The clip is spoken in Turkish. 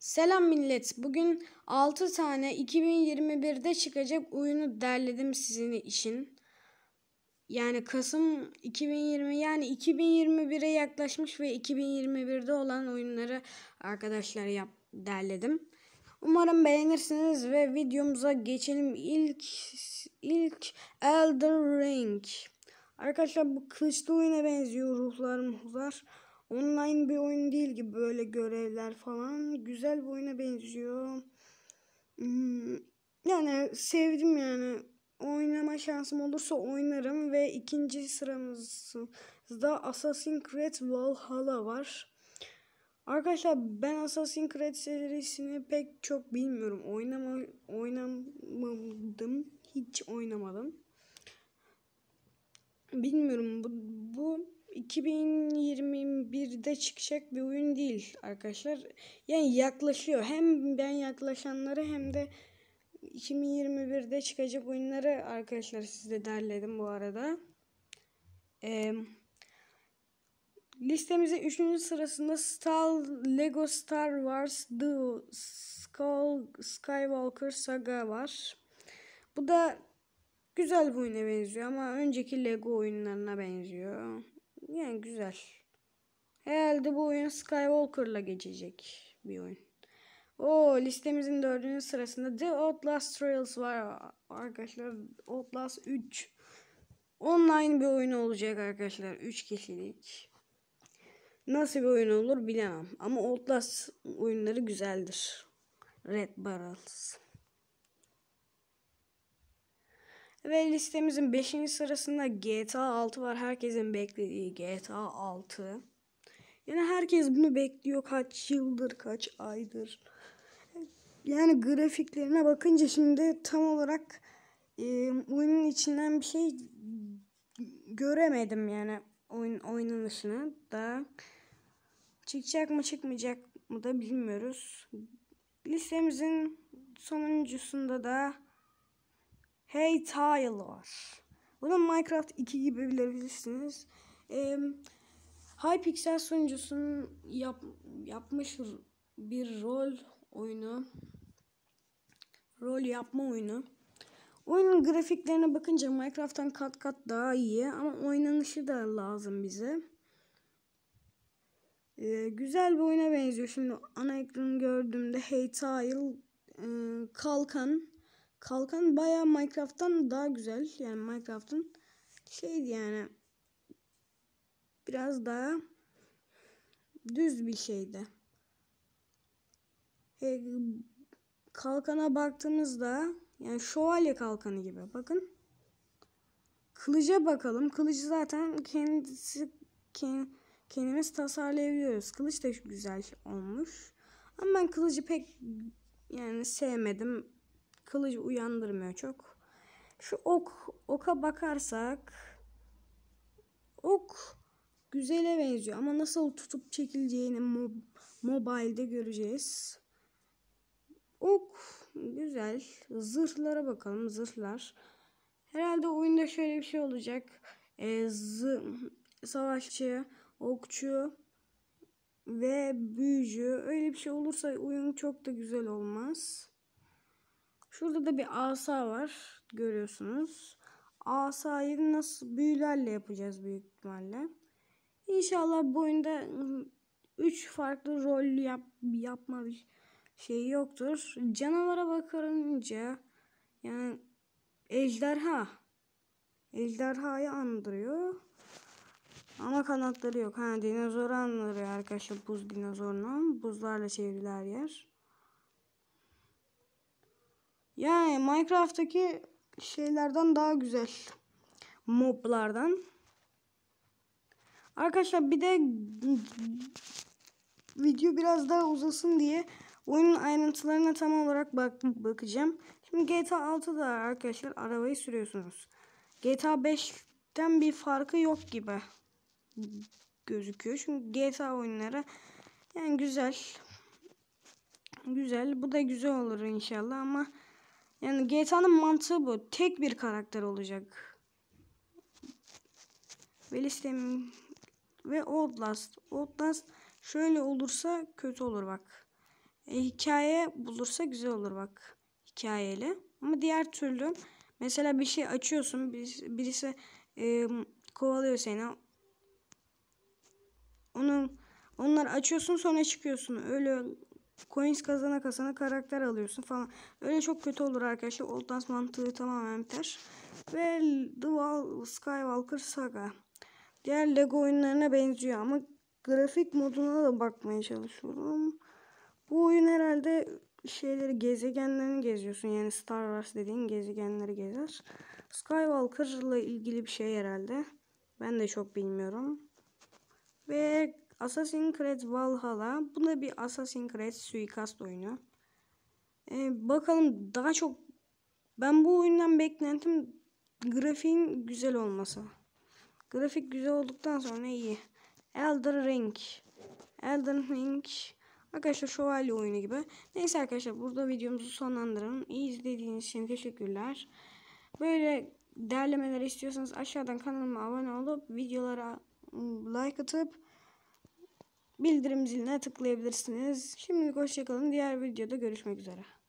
Selam millet. Bugün 6 tane 2021'de çıkacak oyunu derledim sizin için. Yani Kasım 2020 yani 2021'e yaklaşmış ve 2021'de olan oyunları arkadaşlar yap derledim. Umarım beğenirsiniz ve videomuza geçelim. İlk ilk Elden Ring. Arkadaşlar bu kılıçlı oyuna benziyor ruhlarım ruhlar. Online bir oyun değil gibi böyle görevler falan. Güzel bir oyuna benziyor. Hmm. Yani sevdim yani. Oynama şansım olursa oynarım ve ikinci sıramızda Assassin's Creed Valhalla var. Arkadaşlar ben Assassin's Creed serisini pek çok bilmiyorum. Oynama oynamadım. Hiç oynamadım. Bilmiyorum bu, bu 2021'de çıkacak bir oyun değil arkadaşlar. Yani yaklaşıyor. Hem ben yaklaşanları hem de 2021'de çıkacak oyunları arkadaşlar size derledim bu arada. Ee, listemize 3. sırasında Star, Lego Star Wars The Skull, Skywalker Saga var. Bu da güzel bir oyuna benziyor ama önceki Lego oyunlarına benziyor. Yani güzel. Herhalde bu oyun Skywalker'la geçecek bir oyun. O listemizin dördüncü sırasında The Outlast Trails var arkadaşlar. Outlast 3. Online bir oyun olacak arkadaşlar. 3 kişilik. Nasıl bir oyun olur bilemem. Ama Outlast oyunları güzeldir. Red Barrels. Ve listemizin 5. sırasında GTA 6 var. Herkesin beklediği GTA 6. Yani herkes bunu bekliyor kaç yıldır, kaç aydır. Yani grafiklerine bakınca şimdi tam olarak e, oyunun içinden bir şey göremedim yani oyun oynanışını da. Çıkacak mı çıkmayacak mı da bilmiyoruz. Listemizin sonuncusunda da Hey Tyler. Bunu Minecraft 2 gibi bilebilirsiniz. Ee, Hypixel sunucusunun yap, yapmış bir rol oyunu. Rol yapma oyunu. Oyunun grafiklerine bakınca Minecraft'tan kat kat daha iyi ama oynanışı da lazım bize. Ee, güzel bir oyuna benziyor. Şimdi ana ekranı gördüğümde Hey Tile e, Kalkan Kalkan baya Minecraft'tan daha güzel. Yani Minecraft'ın şeydi yani biraz daha düz bir şeydi. E, kalkana baktığımızda yani şövalye kalkanı gibi bakın. Kılıca bakalım. Kılıcı zaten kendisi kendimiz tasarlayabiliyoruz. Kılıç da güzel olmuş. Ama ben kılıcı pek yani sevmedim kılıcı uyandırmıyor çok. Şu ok, oka bakarsak ok güzele benziyor ama nasıl tutup çekileceğini mob mobilde göreceğiz. Ok güzel. Zırhlara bakalım zırhlar. Herhalde oyunda şöyle bir şey olacak. E, zı savaşçı, okçu ve büyücü. Öyle bir şey olursa oyun çok da güzel olmaz. Şurada da bir asa var. Görüyorsunuz. Asayı nasıl büyülerle yapacağız büyük ihtimalle. İnşallah bu oyunda 3 farklı rol yap, yapma bir şey yoktur. Canavara bakınca yani ejderha. Ejderhayı andırıyor. Ama kanatları yok. Ha dinozoru andırıyor arkadaşlar buz dinozorunu. Buzlarla çevriler yer. Yani Minecraft'taki şeylerden daha güzel. Moblardan. Arkadaşlar bir de video biraz daha uzasın diye oyunun ayrıntılarına tam olarak bak bakacağım. Şimdi GTA 6'da arkadaşlar arabayı sürüyorsunuz. GTA 5'ten bir farkı yok gibi gözüküyor. Çünkü GTA oyunları yani güzel. Güzel. Bu da güzel olur inşallah ama yani GTA'nın mantığı bu. Tek bir karakter olacak. Ve listem ve Outlast. Outlast şöyle olursa kötü olur bak. E, hikaye bulursa güzel olur bak. Hikayeli. Ama diğer türlü mesela bir şey açıyorsun. Birisi, birisi e, kovalıyor seni. Onu onlar açıyorsun sonra çıkıyorsun. Öyle coins kazana kazana karakter alıyorsun falan. Öyle çok kötü olur arkadaşlar. Old Dance mantığı tamamen biter. Ve The Skywalker Saga. Diğer Lego oyunlarına benziyor ama grafik moduna da bakmaya çalışıyorum. Bu oyun herhalde şeyleri gezegenlerini geziyorsun. Yani Star Wars dediğin gezegenleri gezer. Skywalker'la ilgili bir şey herhalde. Ben de çok bilmiyorum. Ve Assassin's Creed Valhalla. Bu da bir Assassin's Creed suikast oyunu. Ee, bakalım daha çok ben bu oyundan beklentim grafiğin güzel olması. Grafik güzel olduktan sonra iyi. Elder Ring. Elder Ring. Arkadaşlar şövalye oyunu gibi. Neyse arkadaşlar burada videomuzu sonlandıralım. İyi izlediğiniz için teşekkürler. Böyle derlemeler istiyorsanız aşağıdan kanalıma abone olup videolara ıı, like atıp bildirim ziline tıklayabilirsiniz. Şimdilik hoşçakalın. Diğer videoda görüşmek üzere.